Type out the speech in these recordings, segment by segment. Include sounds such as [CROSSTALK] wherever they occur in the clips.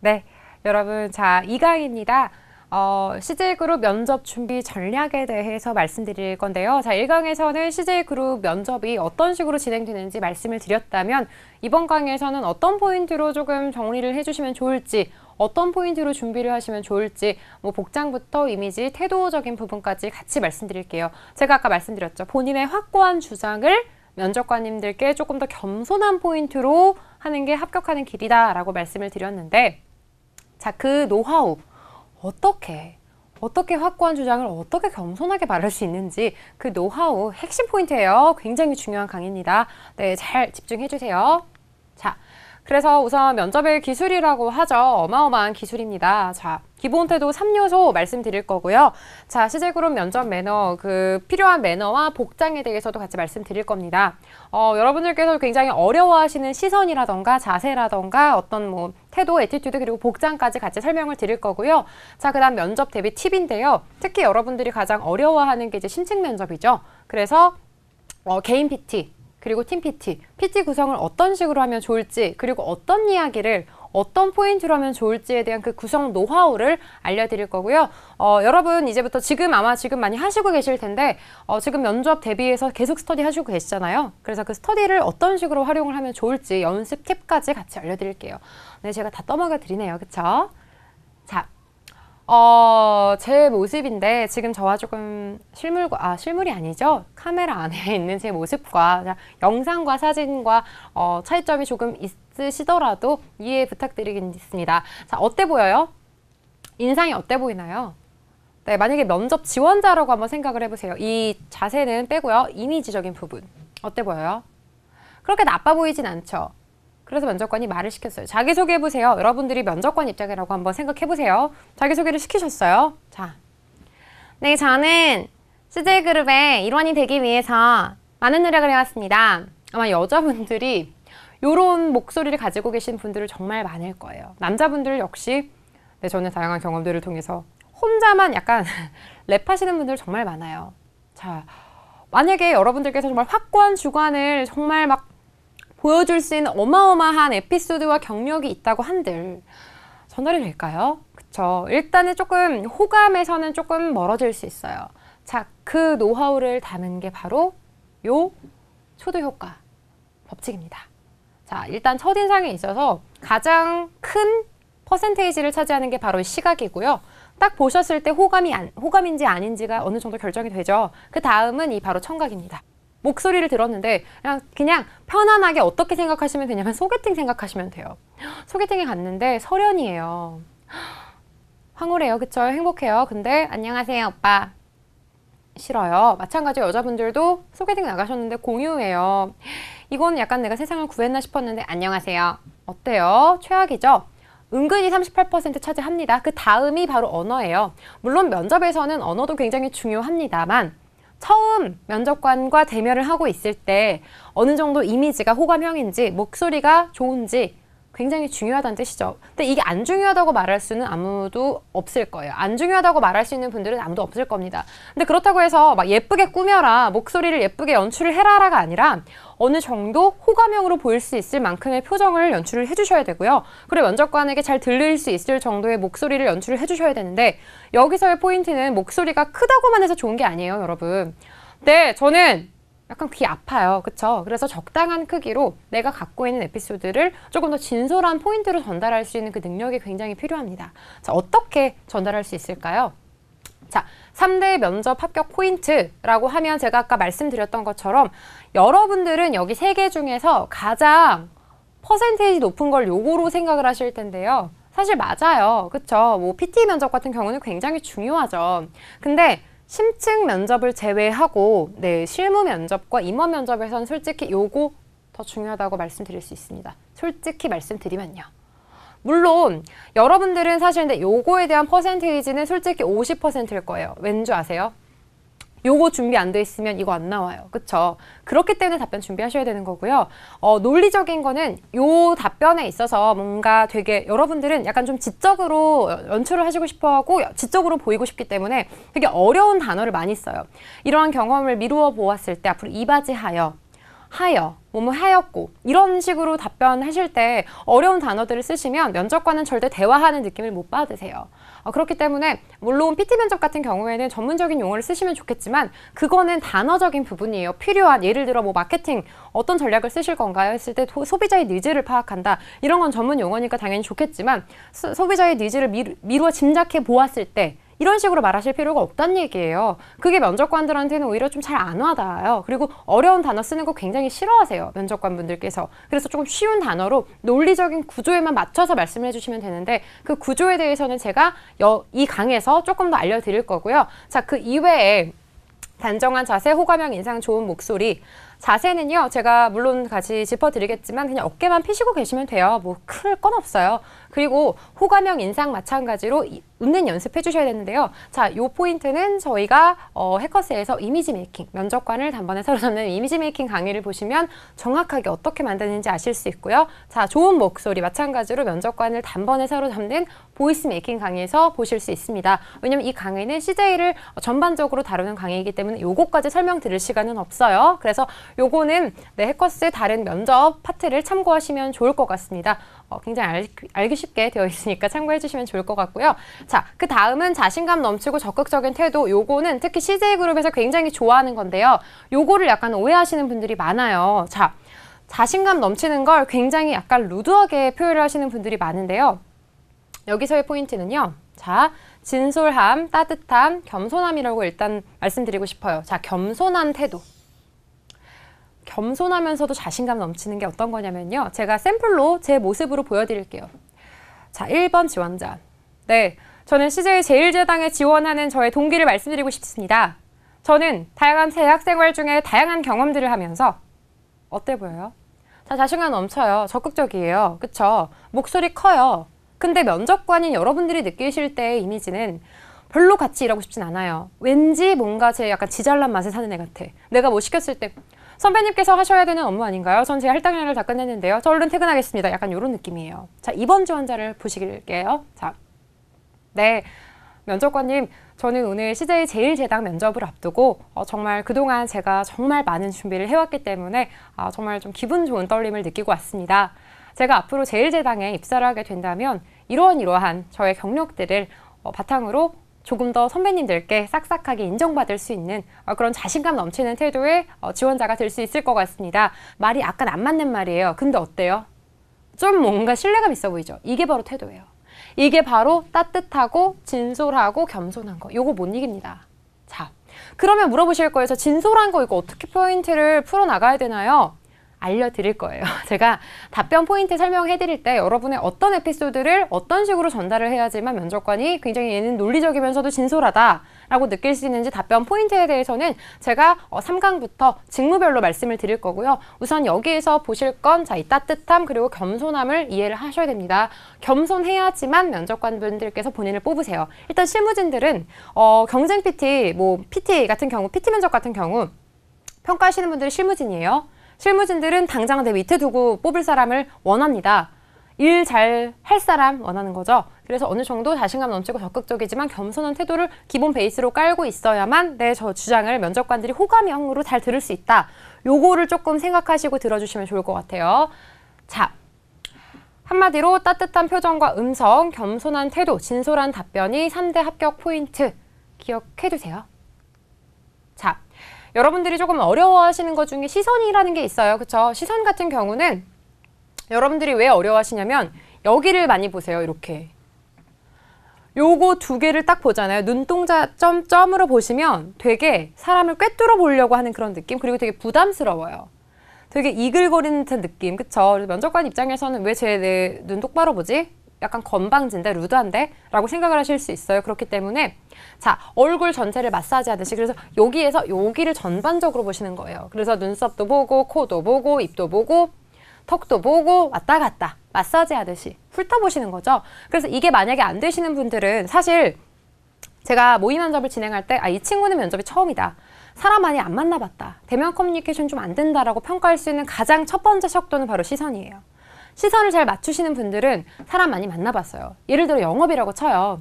네, 여러분 자 이강입니다. 어, CJ그룹 면접 준비 전략에 대해서 말씀드릴 건데요. 자, 1강에서는 CJ그룹 면접이 어떤 식으로 진행되는지 말씀을 드렸다면 이번 강에서는 어떤 포인트로 조금 정리를 해주시면 좋을지 어떤 포인트로 준비를 하시면 좋을지 뭐 복장부터 이미지, 태도적인 부분까지 같이 말씀드릴게요. 제가 아까 말씀드렸죠. 본인의 확고한 주장을 면접관님들께 조금 더 겸손한 포인트로 하는 게 합격하는 길이다라고 말씀을 드렸는데 자, 그 노하우 어떻게 어떻게 확고한 주장을 어떻게 겸손하게 말할 수 있는지 그 노하우 핵심 포인트예요. 굉장히 중요한 강의입니다. 네, 잘 집중해 주세요. 자, 그래서 우선 면접의 기술이라고 하죠. 어마어마한 기술입니다. 자, 기본 태도 3요소 말씀드릴 거고요. 자, 시제그룹 면접 매너, 그 필요한 매너와 복장에 대해서도 같이 말씀드릴 겁니다. 어, 여러분들께서 굉장히 어려워하시는 시선이라던가 자세라던가 어떤 뭐 태도, 에티튜드 그리고 복장까지 같이 설명을 드릴 거고요. 자, 그다음 면접 대비 팁인데요. 특히 여러분들이 가장 어려워하는 게 이제 심층 면접이죠. 그래서 어, 개인 PT, 그리고 팀 PT, PT 구성을 어떤 식으로 하면 좋을지, 그리고 어떤 이야기를 어떤 포인트로 하면 좋을지에 대한 그 구성 노하우를 알려드릴 거고요. 어, 여러분 이제부터 지금 아마 지금 많이 하시고 계실 텐데 어, 지금 면접 대비해서 계속 스터디 하시고 계시잖아요. 그래서 그 스터디를 어떤 식으로 활용을 하면 좋을지 연습 팁까지 같이 알려드릴게요. 네, 제가 다 떠먹여 드리네요. 그쵸? 자, 어, 제 모습인데 지금 저와 조금 실물아 실물이 아니죠 카메라 안에 [LAUGHS] 있는 제 모습과 영상과 사진과 어, 차이점이 조금 있으시더라도 이해 부탁드리겠습니다. 자 어때 보여요? 인상이 어때 보이나요? 네, 만약에 면접 지원자라고 한번 생각을 해보세요. 이 자세는 빼고요. 이미지적인 부분 어때 보여요? 그렇게 나빠 보이진 않죠. 그래서 면접관이 말을 시켰어요. 자기소개해보세요. 여러분들이 면접관 입장이라고 한번 생각해보세요. 자기소개를 시키셨어요. 자, 네, 저는 CJ그룹의 일원이 되기 위해서 많은 노력을 해왔습니다. 아마 여자분들이 이런 목소리를 가지고 계신 분들을 정말 많을 거예요. 남자분들 역시 네, 저는 다양한 경험들을 통해서 혼자만 약간 [LAUGHS] 랩하시는 분들 정말 많아요. 자, 만약에 여러분들께서 정말 확고한 주관을 정말 막 보여줄 수 있는 어마어마한 에피소드와 경력이 있다고 한들 전달이 될까요? 그쵸. 일단은 조금 호감에서는 조금 멀어질 수 있어요. 자, 그 노하우를 담은 게 바로 요 초도 효과 법칙입니다. 자, 일단 첫인상에 있어서 가장 큰 퍼센테이지를 차지하는 게 바로 시각이고요. 딱 보셨을 때 호감이 안, 호감인지 아닌지가 어느 정도 결정이 되죠. 그 다음은 이 바로 청각입니다. 목소리를 들었는데 그냥, 그냥 편안하게 어떻게 생각하시면 되냐면 소개팅 생각하시면 돼요. 소개팅에 갔는데 설현이에요. 황홀해요. 그쵸? 행복해요. 근데 안녕하세요 오빠. 싫어요. 마찬가지로 여자분들도 소개팅 나가셨는데 공유해요 이건 약간 내가 세상을 구했나 싶었는데 안녕하세요. 어때요? 최악이죠? 은근히 38% 차지합니다. 그 다음이 바로 언어예요. 물론 면접에서는 언어도 굉장히 중요합니다만 처음 면접관과 대면을 하고 있을 때 어느 정도 이미지가 호감형인지 목소리가 좋은지 굉장히 중요하다는 뜻이죠. 근데 이게 안 중요하다고 말할 수는 아무도 없을 거예요. 안 중요하다고 말할 수 있는 분들은 아무도 없을 겁니다. 근데 그렇다고 해서 막 예쁘게 꾸며라, 목소리를 예쁘게 연출을 해라라가 아니라 어느 정도 호감형으로 보일 수 있을 만큼의 표정을 연출을 해주셔야 되고요. 그리고 면접관에게 잘 들릴 수 있을 정도의 목소리를 연출을 해주셔야 되는데 여기서의 포인트는 목소리가 크다고만 해서 좋은 게 아니에요, 여러분. 네, 저는 약간 귀 아파요. 그쵸? 그래서 적당한 크기로 내가 갖고 있는 에피소드를 조금 더 진솔한 포인트로 전달할 수 있는 그 능력이 굉장히 필요합니다. 자, 어떻게 전달할 수 있을까요? 자, 3대 면접 합격 포인트라고 하면 제가 아까 말씀드렸던 것처럼 여러분들은 여기 3개 중에서 가장 퍼센테이지 높은 걸 요거로 생각을 하실 텐데요. 사실 맞아요. 그쵸? 뭐 PT 면접 같은 경우는 굉장히 중요하죠. 근데 심층 면접을 제외하고 네, 실무 면접과 임원 면접에선 솔직히 요거 더 중요하다고 말씀드릴 수 있습니다. 솔직히 말씀드리면요. 물론 여러분들은 사실 요거에 대한 퍼센테이지는 솔직히 50%일 거예요. 왠지 아세요? 요거 준비 안 돼 있으면 이거 안 나와요. 그렇죠? 그렇기 때문에 답변 준비하셔야 되는 거고요. 어, 논리적인 거는 요 답변에 있어서 뭔가 되게 여러분들은 약간 좀 지적으로 연출을 하시고 싶어 하고 지적으로 보이고 싶기 때문에 되게 어려운 단어를 많이 써요. 이러한 경험을 미루어 보았을 때 앞으로 이바지하여 하여, 뭐뭐 하였고 이런 식으로 답변하실 때 어려운 단어들을 쓰시면 면접관은 절대 대화하는 느낌을 못 받으세요. 어, 그렇기 때문에 물론 PT 면접 같은 경우에는 전문적인 용어를 쓰시면 좋겠지만 그거는 단어적인 부분이에요. 필요한 예를 들어 뭐 마케팅 어떤 전략을 쓰실 건가요 했을 때 도, 소비자의 니즈를 파악한다 이런 건 전문 용어니까 당연히 좋겠지만 소, 비자의 니즈를 미루, 미루어 짐작해 보았을 때 이런 식으로 말하실 필요가 없단 얘기예요. 그게 면접관들한테는 오히려 좀 잘 안 와닿아요. 그리고 어려운 단어 쓰는 거 굉장히 싫어하세요. 면접관분들께서. 그래서 조금 쉬운 단어로 논리적인 구조에만 맞춰서 말씀을 해주시면 되는데 그 구조에 대해서는 제가 여, 이 강에서 조금 더 알려드릴 거고요. 자, 그 이외에 단정한 자세, 호감형 인상 좋은 목소리, 자세는요, 제가 물론 같이 짚어드리겠지만 그냥 어깨만 피시고 계시면 돼요. 뭐 클 건 없어요. 그리고 호감형 인상 마찬가지로 웃는 연습해 주셔야 되는데요. 자, 요 포인트는 저희가 어, 해커스에서 이미지 메이킹, 면접관을 단번에 사로잡는 이미지 메이킹 강의를 보시면 정확하게 어떻게 만드는지 아실 수 있고요. 자, 좋은 목소리 마찬가지로 면접관을 단번에 사로잡는 보이스 메이킹 강의에서 보실 수 있습니다. 왜냐면 이 강의는 CJ를 전반적으로 다루는 강의이기 때문에 요거까지 설명드릴 시간은 없어요. 그래서 요거는 네, 해커스 다른 면접 파트를 참고하시면 좋을 것 같습니다. 어, 굉장히 알, 알기 쉽게 되어 있으니까 [LAUGHS] 참고해 주시면 좋을 것 같고요. 자, 그 다음은 자신감 넘치고 적극적인 태도. 요거는 특히 CJ그룹에서 굉장히 좋아하는 건데요. 요거를 약간 오해하시는 분들이 많아요. 자, 자신감 넘치는 걸 굉장히 약간 루드하게 표현을 하시는 분들이 많은데요. 여기서의 포인트는요. 자, 진솔함, 따뜻함, 겸손함이라고 일단 말씀드리고 싶어요. 자, 겸손한 태도. 겸손하면서도 자신감 넘치는 게 어떤 거냐면요. 제가 샘플로 제 모습으로 보여드릴게요. 자, 1번 지원자. 네, 저는 CJ 제일제당에 지원하는 저의 동기를 말씀드리고 싶습니다. 저는 다양한 대학생활 중에 다양한 경험들을 하면서 어때 보여요? 자, 자신감 넘쳐요. 적극적이에요. 그쵸? 목소리 커요. 근데 면접관인 여러분들이 느끼실 때의 이미지는 별로 같이 일하고 싶진 않아요. 왠지 뭔가 제 약간 지잘난 맛에 사는 애 같아. 내가 뭐 시켰을 때 선배님께서 하셔야 되는 업무 아닌가요? 전 제 할당량을 다 끝냈는데요. 저 얼른 퇴근하겠습니다. 약간 이런 느낌이에요. 자, 2번 지원자를 보실게요. 자, 네, 면접관님. 저는 오늘 CJ 제일제당 면접을 앞두고 어, 정말 그동안 제가 정말 많은 준비를 해왔기 때문에 아, 정말 좀 기분 좋은 떨림을 느끼고 왔습니다. 제가 앞으로 제일제당에 입사를 하게 된다면 이러한 이러한 저의 경력들을 어, 바탕으로 조금 더 선배님들께 싹싹하게 인정받을 수 있는 어, 그런 자신감 넘치는 태도의 어, 지원자가 될 수 있을 것 같습니다. 말이 약간 안 맞는 말이에요. 근데 어때요? 좀 뭔가 신뢰감 있어 보이죠? 이게 바로 태도예요. 이게 바로 따뜻하고 진솔하고 겸손한 거. 요거 못 이깁니다. 자, 그러면 물어보실 거예요. 저 진솔한 거 이거 어떻게 포인트를 풀어나가야 되나요? 알려드릴 거예요. [LAUGHS] 제가 답변 포인트 설명해 드릴 때 여러분의 어떤 에피소드를 어떤 식으로 전달을 해야지만 면접관이 굉장히 얘는 논리적이면서도 진솔하다 라고 느낄 수 있는지 답변 포인트에 대해서는 제가 3강부터 어, 직무별로 말씀을 드릴 거고요. 우선 여기에서 보실 건 자, 이 따뜻함 그리고 겸손함을 이해를 하셔야 됩니다. 겸손해야지만 면접관분들께서 본인을 뽑으세요. 일단 실무진들은 어, 경쟁 PT, 뭐 PT 같은 경우, PT 면접 같은 경우 평가하시는 분들이 실무진이에요. 실무진들은 당장 내 밑에 두고 뽑을 사람을 원합니다. 일 잘 할 사람 원하는 거죠. 그래서 어느 정도 자신감 넘치고 적극적이지만 겸손한 태도를 기본 베이스로 깔고 있어야만 내 저 주장을 면접관들이 호감형으로 잘 들을 수 있다. 요거를 조금 생각하시고 들어주시면 좋을 것 같아요. 자, 한마디로 따뜻한 표정과 음성, 겸손한 태도, 진솔한 답변이 3대 합격 포인트 기억해두세요. 자, 여러분들이 조금 어려워하시는 것 중에 시선이라는 게 있어요. 그쵸? 시선 같은 경우는 여러분들이 왜 어려워하시냐면 여기를 많이 보세요. 이렇게. 요거 두 개를 딱 보잖아요. 눈동자 점점으로 보시면 되게 사람을 꿰뚫어 보려고 하는 그런 느낌 그리고 되게 부담스러워요. 되게 이글거리는 듯한 느낌 그쵸? 면접관 입장에서는 왜 제 눈 똑바로 보지? 약간 건방진데 루드한데 라고 생각을 하실 수 있어요. 그렇기 때문에 자 얼굴 전체를 마사지하듯이 그래서 여기에서 여기를 전반적으로 보시는 거예요. 그래서 눈썹도 보고 코도 보고 입도 보고 턱도 보고 왔다 갔다 마사지 하듯이 훑어보시는 거죠. 그래서 이게 만약에 안 되시는 분들은 사실 제가 모의 면접을 진행할 때아이 친구는 면접이 처음이다. 사람 많이 안 만나봤다. 대면 커뮤니케이션 좀 안 된다라고 평가할 수 있는 가장 첫 번째 척도는 바로 시선이에요. 시선을 잘 맞추시는 분들은 사람 많이 만나봤어요. 예를 들어 영업이라고 쳐요.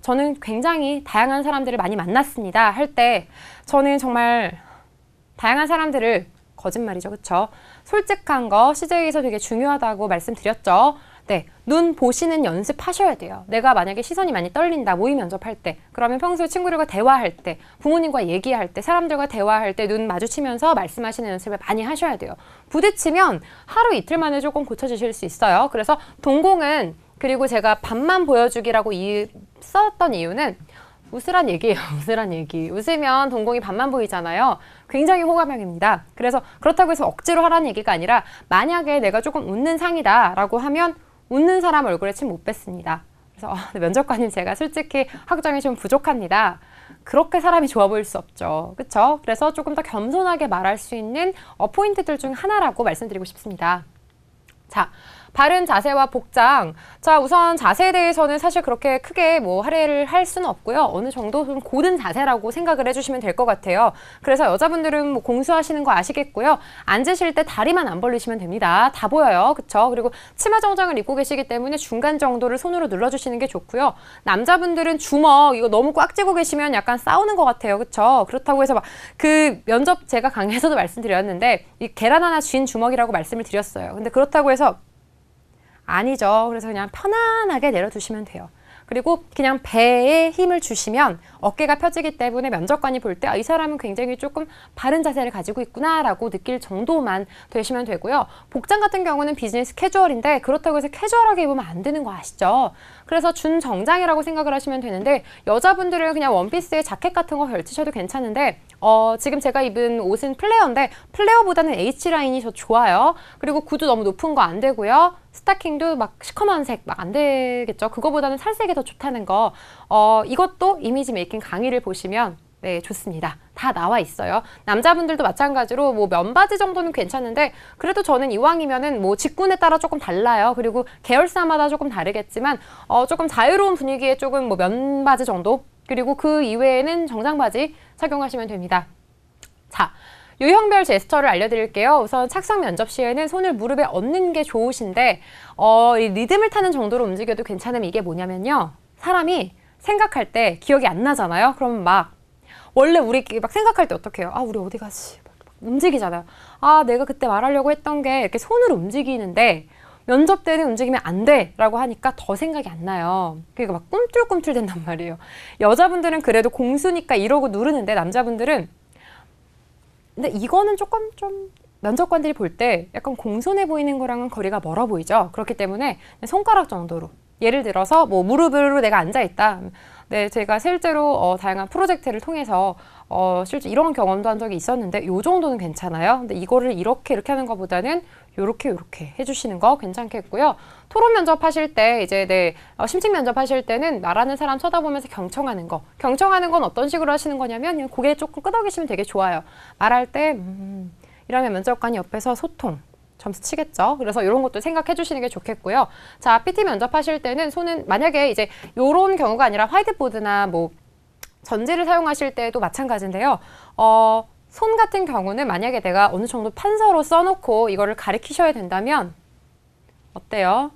저는 굉장히 다양한 사람들을 많이 만났습니다. 할 때 저는 정말 다양한 사람들을 거짓말이죠. 그쵸 솔직한 거 CJ에서 되게 중요하다고 말씀드렸죠. 네, 눈 보시는 연습하셔야 돼요. 내가 만약에 시선이 많이 떨린다, 모의 면접할 때, 그러면 평소에 친구들과 대화할 때, 부모님과 얘기할 때, 사람들과 대화할 때 눈 마주치면서 말씀하시는 연습을 많이 하셔야 돼요. 부딪히면 하루 이틀 만에 조금 고쳐지실 수 있어요. 그래서 동공은 그리고 제가 반만 보여주기라고 이, 썼던 이유는 우스란 얘기예요. [LAUGHS] 우스란 얘기. 웃으면 동공이 반만 보이잖아요. 굉장히 호감형입니다. 그래서 그렇다고 해서 억지로 하라는 얘기가 아니라 만약에 내가 조금 웃는 상이다라고 하면 웃는 사람 얼굴에 침 못뱉습니다 그래서 어, 면접관님 제가 솔직히 학점이 좀 부족합니다. 그렇게 사람이 좋아 보일 수 없죠. 그렇죠? 그래서 조금 더 겸손하게 말할 수 있는 어, 포인트들 중 하나라고 말씀드리고 싶습니다. 자, 바른 자세와 복장. 자, 우선 자세에 대해서는 사실 그렇게 크게 뭐 할애를 할 수는 없고요. 어느 정도 좀 고든 자세라고 생각을 해주시면 될 것 같아요. 그래서 여자분들은 뭐 공수하시는 거 아시겠고요. 앉으실 때 다리만 안 벌리시면 됩니다. 다 보여요. 그쵸? 그리고 치마 정장을 입고 계시기 때문에 중간 정도를 손으로 눌러주시는 게 좋고요. 남자분들은 주먹, 이거 너무 꽉 쥐고 계시면 약간 싸우는 것 같아요. 그쵸? 그렇다고 해서 막 그 면접 제가 강의에서도 [LAUGHS] 말씀드렸는데 이 계란 하나 쥔 주먹이라고 말씀을 드렸어요. 근데 그렇다고 해서 아니죠. 그래서 그냥 편안하게 내려두시면 돼요. 그리고 그냥 배에 힘을 주시면 어깨가 펴지기 때문에 면접관이 볼 때이 아, 사람은 굉장히 조금 바른 자세를 가지고 있구나라고 느낄 정도만 되시면 되고요. 복장 같은 경우는 비즈니스 캐주얼인데 그렇다고 해서 캐주얼하게 입으면 안 되는 거 아시죠? 그래서 준정장이라고 생각을 하시면 되는데 여자분들은 그냥 원피스에 자켓 같은 거 걸치셔도 괜찮은데 어, 지금 제가 입은 옷은 플레어인데 플레어보다는 H라인이 더 좋아요. 그리고 구두 너무 높은 거 안 되고요. 스타킹도 막 시커먼 색막 안 되겠죠. 그거보다는 살색이 더 좋다는 거. 어, 이것도 이미지 메이킹 강의를 보시면 네, 좋습니다. 다 나와 있어요. 남자분들도 마찬가지로 뭐 면바지 정도는 괜찮은데 그래도 저는 이왕이면은 뭐 직군에 따라 조금 달라요. 그리고 계열사마다 조금 다르겠지만 어 조금 자유로운 분위기에 조금 뭐 면바지 정도 그리고 그 이외에는 정장 바지 착용하시면 됩니다. 자, 유형별 제스처를 알려드릴게요. 우선 착상 면접 시에는 손을 무릎에 얹는 게 좋으신데 어, 이 리듬을 타는 정도로 움직여도 괜찮으면 이게 뭐냐면요. 사람이 생각할 때 기억이 안 나잖아요. 그럼 막 원래 우리 막 생각할 때 어떻게 해요? 아 우리 어디 가지? 막, 막 움직이잖아요. 아 내가 그때 말하려고 했던 게 이렇게 손으로 움직이는데 면접 때는 움직이면 안 돼! 라고 하니까 더 생각이 안 나요. 그러니까 막 꿈틀꿈틀 된단 말이에요. 여자분들은 그래도 공수니까 이러고 누르는데 남자분들은 근데 이거는 조금 좀 면접관들이 볼 때 약간 공손해 보이는 거랑은 거리가 멀어 보이죠. 그렇기 때문에 손가락 정도로 예를 들어서 뭐 무릎으로 내가 앉아 있다. 네, 제가 실제로 어, 다양한 프로젝트를 통해서 어, 실제 이런 경험도 한 적이 있었는데 요 정도는 괜찮아요. 근데 이거를 이렇게 이렇게 하는 것보다는 요렇게 요렇게 해주시는 거 괜찮겠고요. 토론 면접 하실 때 이제 네 어, 심층 면접 하실 때는 말하는 사람 쳐다보면서 경청하는 거. 경청하는 건 어떤 식으로 하시는 거냐면 고개 조금 끄덕이시면 되게 좋아요. 말할 때 음, 이러면 면접관이 옆에서 소통. 점수 치겠죠. 그래서 이런 것도 생각해 주시는 게 좋겠고요. 자, PT 면접하실 때는 손은 만약에 이제 요런 경우가 아니라 화이트보드나 뭐 전지를 사용하실 때도 마찬가지인데요. 어, 손 같은 경우는 만약에 내가 어느 정도 판서로 써놓고 이거를 가리키셔야 된다면 어때요?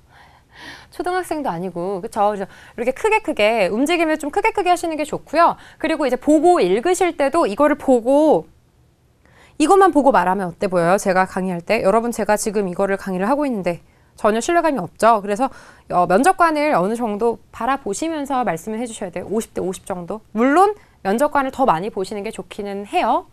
초등학생도 아니고 그쵸 이렇게 크게 크게 움직임을 좀 크게 크게 하시는 게 좋고요 그리고 이제 보고 읽으실 때도 이거를 보고 이것만 보고 말하면 어때 보여요 제가 강의할 때 여러분 제가 지금 이거를 강의를 하고 있는데 전혀 신뢰감이 없죠. 그래서 어, 면접관을 어느 정도 바라보시면서 말씀을 해주셔야 돼요. 50대 50 정도. 물론 면접관을 더 많이 보시는 게 좋기는 해요.